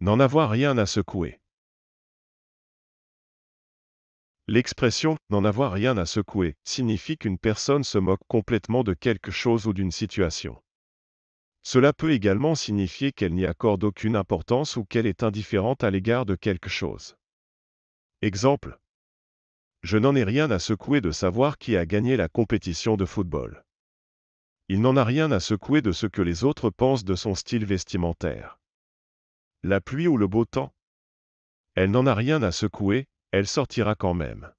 N'en avoir rien à secouer. L'expression n'en avoir rien à secouer signifie qu'une personne se moque complètement de quelque chose ou d'une situation. Cela peut également signifier qu'elle n'y accorde aucune importance ou qu'elle est indifférente à l'égard de quelque chose. Exemple. Je n'en ai rien à secouer de savoir qui a gagné la compétition de football. Il n'en a rien à secouer de ce que les autres pensent de son style vestimentaire la pluie ou le beau temps. Elle n'en a rien à secouer, elle sortira quand même.